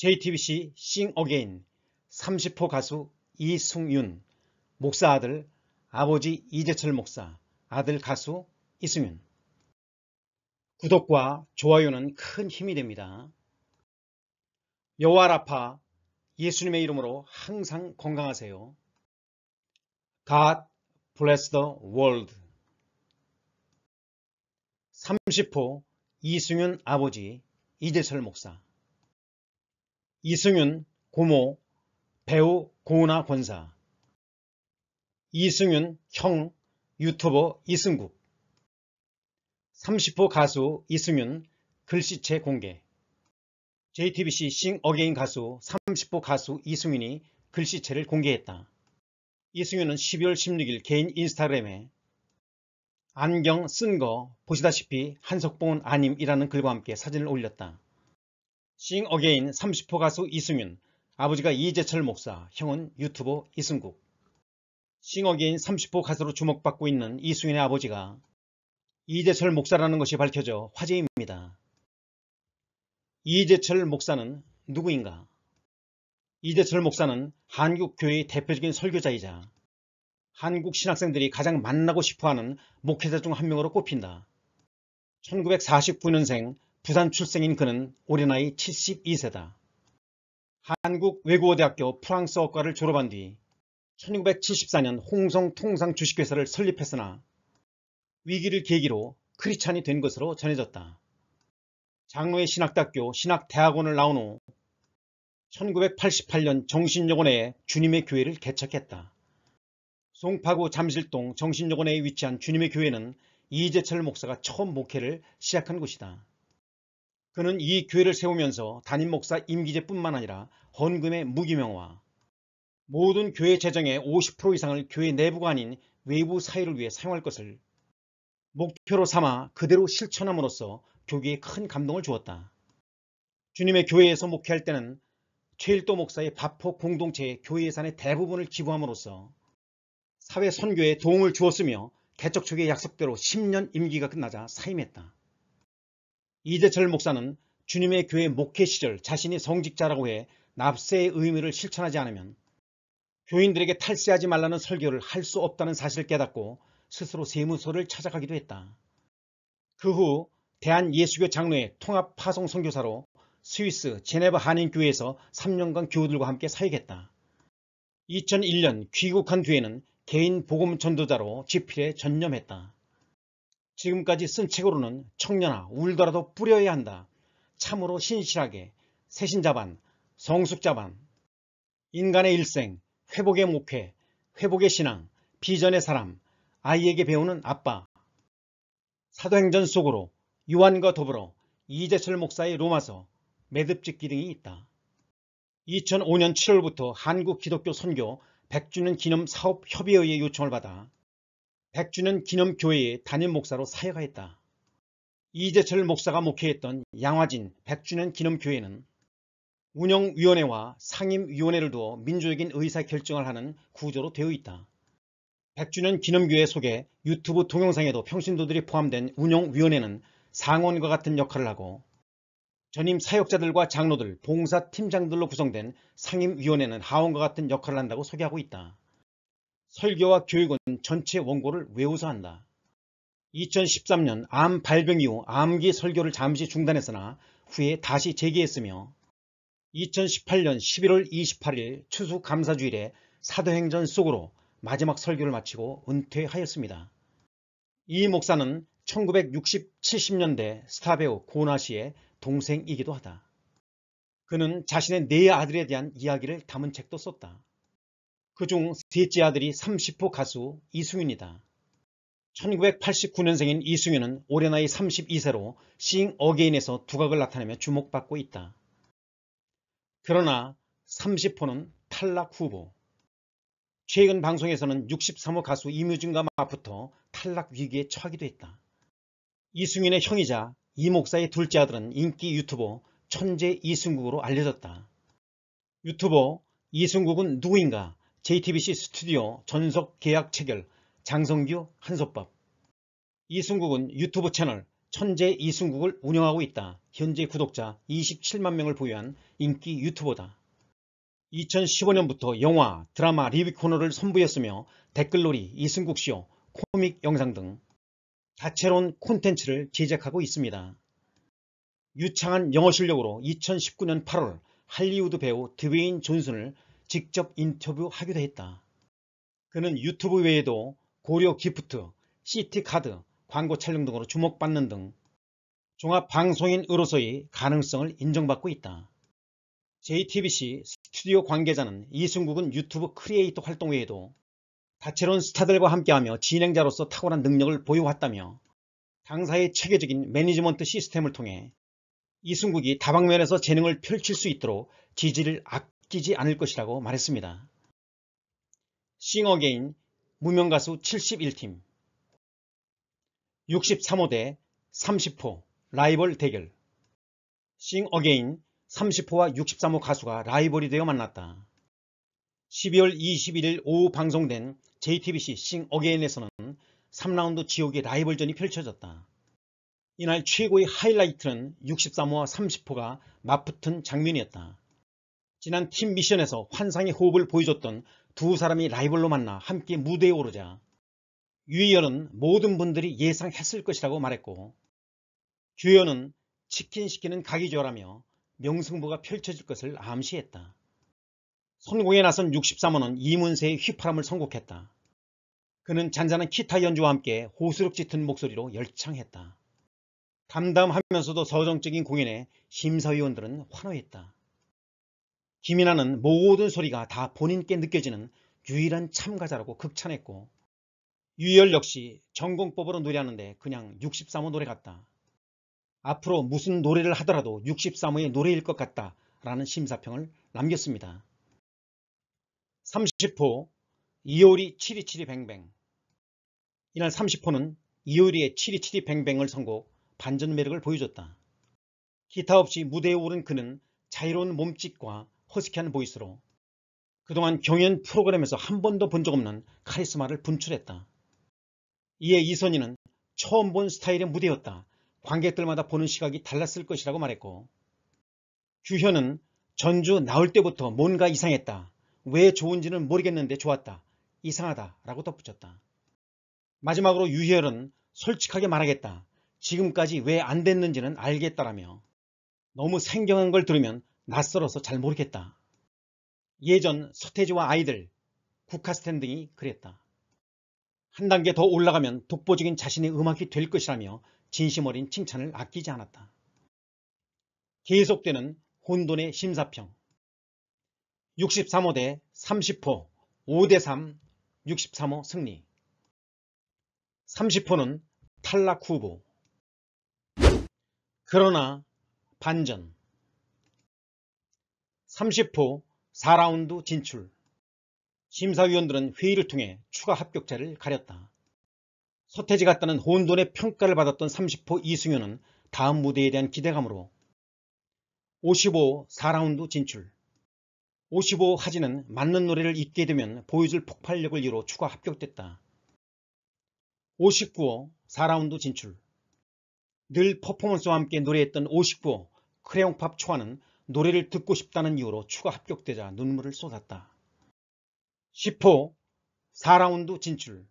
JTBC 싱 어게인 30호 가수 이승윤 목사 아들 아버지 이재철 목사 아들 가수 이승윤 구독과 좋아요는 큰 힘이 됩니다. 여호와 라파 예수님의 이름으로 항상 건강하세요. God bless the world 30호 이승윤 아버지 이재철 목사 이승윤 고모 배우 고은하 권사 이승윤 형 유튜버 이승국 30호 가수 이승윤 글씨체 공개 JTBC 싱 어게인 가수 30호 가수 이승윤이 글씨체를 공개했다. 이승윤은 12월 16일 개인 인스타그램에 안경 쓴 거 보시다시피 한석봉은 아님이라는 글과 함께 사진을 올렸다. 싱 어게인 30호 가수 이승윤, 아버지가 이재철 목사, 형은 유튜버 이승국. 싱 어게인 30호 가수로 주목받고 있는 이승윤의 아버지가 이재철 목사라는 것이 밝혀져 화제입니다. 이재철 목사는 누구인가? 이재철 목사는 한국교회의 대표적인 설교자이자 한국 신학생들이 가장 만나고 싶어하는 목회자 중 한 명으로 꼽힌다. 1949년생 부산 출생인 그는 올해 나이 72세다. 한국외국어대학교 프랑스어과를 졸업한 뒤 1974년 홍성 통상 주식회사를 설립했으나 위기를 계기로 크리찬이 된 것으로 전해졌다. 장로의 신학대학교 신학대학원을 나온 후 1988년 정신요원회에 주님의 교회를 개척했다. 송파구 잠실동 정신요원회에 위치한 주님의 교회는 이재철 목사가 처음 목회를 시작한 곳이다. 그는 이 교회를 세우면서 담임 목사 임기제뿐만 아니라 헌금의 무기명화, 모든 교회 재정의 50% 이상을 교회 내부가 아닌 외부 사회를 위해 사용할 것을 목표로 삼아 그대로 실천함으로써 교계에 큰 감동을 주었다. 주님의 교회에서 목회할 때는 최일도 목사의 바포 공동체의 교회 예산의 대부분을 기부함으로써 사회 선교에 도움을 주었으며 개척 측의 약속대로 10년 임기가 끝나자 사임했다. 이재철 목사는 주님의 교회 목회 시절 자신이 성직자라고 해 납세의 의미를 실천하지 않으면 교인들에게 탈세하지 말라는 설교를 할 수 없다는 사실을 깨닫고 스스로 세무서를 찾아가기도 했다. 그 후 대한예수교 장로의 통합 파송 선교사로 스위스 제네바 한인교회에서 3년간 교우들과 함께 사역했다. 2001년 귀국한 뒤에는 개인 복음 전도자로 집필에 전념했다. 지금까지 쓴 책으로는 청년아 울더라도 뿌려야 한다. 참으로 신실하게 새신자반, 성숙자반, 인간의 일생, 회복의 목회, 회복의 신앙, 비전의 사람, 아이에게 배우는 아빠, 사도행전 속으로 유한과 더불어 이재철 목사의 로마서, 매듭짓기 등이 있다. 2005년 7월부터 한국기독교 선교 100주년 기념 사업협의회의 요청을 받아 백주년 기념교회의 단임 목사로 사역하였다. 이재철 목사가 목회했던 양화진 백주년 기념교회는 운영위원회와 상임위원회를 두어 민주적인 의사결정을 하는 구조로 되어 있다. 백주년 기념교회 속에 유튜브 동영상에도 평신도들이 포함된 운영위원회는 상원과 같은 역할을 하고 전임 사역자들과 장로들, 봉사팀장들로 구성된 상임위원회는 하원과 같은 역할을 한다고 소개하고 있다. 설교와 교육은 전체 원고를 외우서 한다. 2013년 암 발병 이후 암기 설교를 잠시 중단했으나 후에 다시 재개했으며 2018년 11월 28일 추수감사주일에 사도행전 속으로 마지막 설교를 마치고 은퇴하였습니다. 이 목사는 1960, 70년대 스타배우 고나 씨의 동생이기도 하다. 그는 자신의 네 아들에 대한 이야기를 담은 책도 썼다. 그중 셋째 아들이 30호 가수 이승윤이다. 1989년생인 이승윤은 올해 나이 32세로 싱 어게인에서 두각을 나타내며 주목받고 있다. 그러나 30호는 탈락 후보. 최근 방송에서는 63호 가수 이뮤진과 맞붙어 탈락 위기에 처하기도 했다. 이승윤의 형이자 이 목사의 둘째 아들은 인기 유튜버 천재 이승국으로 알려졌다. 유튜버 이승국은 누구인가? JTBC 스튜디오 전속 계약 체결 장성규 한솥밥 이승국은 유튜브 채널 천재 이승국을 운영하고 있다. 현재 구독자 27만 명을 보유한 인기 유튜버다. 2015년부터 영화, 드라마 리뷰 코너를 선보였으며 댓글놀이, 이승국쇼, 코믹 영상 등 다채로운 콘텐츠를 제작하고 있습니다. 유창한 영어 실력으로 2019년 8월 할리우드 배우 드웨인 존슨을 직접 인터뷰하기도 했다. 그는 유튜브 외에도 고려 기프트, 시티카드, 광고 촬영 등으로 주목받는 등 종합방송인으로서의 가능성을 인정받고 있다. JTBC 스튜디오 관계자는 이승국은 유튜브 크리에이터 활동 외에도 다채로운 스타들과 함께하며 진행자로서 탁월한 능력을 보유했다며 당사의 체계적인 매니지먼트 시스템을 통해 이승국이 다방면에서 재능을 펼칠 수 있도록 지지를 악 바뀌지 않을 것이라고 말했습니다. 싱어게인 무명가수 71팀 63호 대 30호 라이벌 대결 싱어게인 30호와 63호 가수가 라이벌이 되어 만났다. 12월 21일 오후 방송된 JTBC 싱어게인에서는 3라운드 지옥의 라이벌전이 펼쳐졌다. 이날 최고의 하이라이트는 63호와 30호가 맞붙은 장면이었다. 지난 팀 미션에서 환상의 호흡을 보여줬던 두 사람이 라이벌로 만나 함께 무대에 오르자 유이열은 모든 분들이 예상했을 것이라고 말했고 주연은 치킨 시키는 각이조라며 명승부가 펼쳐질 것을 암시했다. 선공에 나선 63호는 이문세의 휘파람을 선곡했다. 그는 잔잔한 기타 연주와 함께 호스력 짙은 목소리로 열창했다. 담담하면서도 서정적인 공연에 심사위원들은 환호했다. 김이나는 모든 소리가 다 본인께 느껴지는 유일한 참가자라고 극찬했고 유열 역시 전공법으로 노래하는데 그냥 63호 노래 같다. 앞으로 무슨 노래를 하더라도 63호의 노래일 것 같다 라는 심사평을 남겼습니다. 30호 이효리 7272뱅뱅 이날 30호는 이효리의 7272뱅뱅을 선곡 반전 매력을 보여줬다. 기타 없이 무대에 오른 그는 자유로운 몸짓과 허스키한 보이스로 그동안 경연 프로그램에서 한 번도 본 적 없는 카리스마를 분출했다. 이에 이선희는 처음 본 스타일의 무대였다. 관객들마다 보는 시각이 달랐을 것이라고 말했고 규현은 전주 나올 때부터 뭔가 이상했다. 왜 좋은지는 모르겠는데 좋았다. 이상하다 라고 덧붙였다. 마지막으로 유희열은 솔직하게 말하겠다. 지금까지 왜 안 됐는지는 알겠다라며 너무 생경한 걸 들으면 낯설어서 잘 모르겠다. 예전 서태지와 아이들, 국카스텐 등이 그랬다. 한 단계 더 올라가면 독보적인 자신의 음악이 될 것이라며 진심 어린 칭찬을 아끼지 않았다. 계속되는 혼돈의 심사평 63호 대 30호 5대3 63호 승리 30호는 탈락 후보 그러나 반전 30호 4라운드 진출 심사위원들은 회의를 통해 추가 합격자를 가렸다. 서태지 같다는 혼돈의 평가를 받았던 30호 이승윤은 다음 무대에 대한 기대감으로 55 4라운드 진출 55 하진은 맞는 노래를 익게 되면 보여줄 폭발력을 이뤄 추가 합격됐다. 59호 4라운드 진출 늘 퍼포먼스와 함께 노래했던 59호 크레용팝 초안은 노래를 듣고 싶다는 이유로 추가 합격되자 눈물을 쏟았다. 10호 4라운드 진출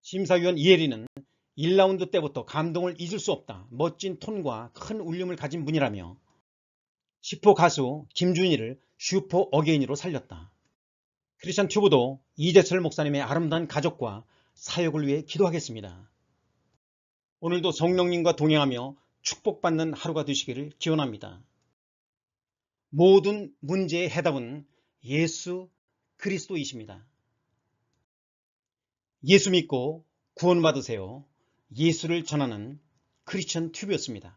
심사위원 이혜리는 1라운드 때부터 감동을 잊을 수 없다. 멋진 톤과 큰 울림을 가진 분이라며 10호 가수 김준희를 슈퍼 어게인으로 살렸다. 크리스천 튜브도 이재철 목사님의 아름다운 가족과 사역을 위해 기도하겠습니다. 오늘도 성령님과 동행하며 축복받는 하루가 되시기를 기원합니다. 모든 문제의 해답은 예수 그리스도이십니다. 예수 믿고 구원받으세요. 예수를 전하는 크리스천 튜브였습니다.